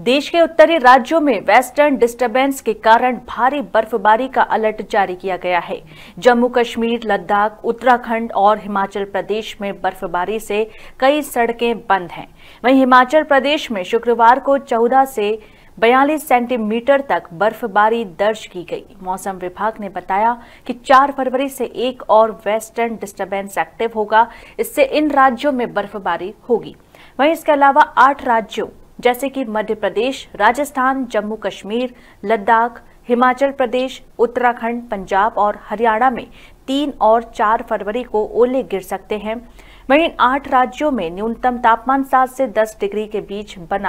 देश के उत्तरी राज्यों में वेस्टर्न डिस्टरबेंस के कारण भारी बर्फबारी का अलर्ट जारी किया गया है जम्मू कश्मीर लद्दाख उत्तराखंड और हिमाचल प्रदेश में बर्फबारी से कई सड़कें बंद हैं वहीं हिमाचल प्रदेश में शुक्रवार को 14 से 42 सेंटीमीटर तक बर्फबारी दर्ज की गई मौसम विभाग ने बताया कि 4 फरवरी से एक और वेस्टर्न डिस्टर्बेंस एक्टिव होगा इससे इन राज्यों में बर्फबारी होगी वहीं इसके अलावा आठ राज्यों जैसे कि मध्य प्रदेश राजस्थान जम्मू कश्मीर लद्दाख हिमाचल प्रदेश उत्तराखंड पंजाब और हरियाणा में तीन और चार फरवरी को ओले गिर सकते हैं वहीं इन आठ राज्यों में न्यूनतम तापमान सात से दस डिग्री के बीच बना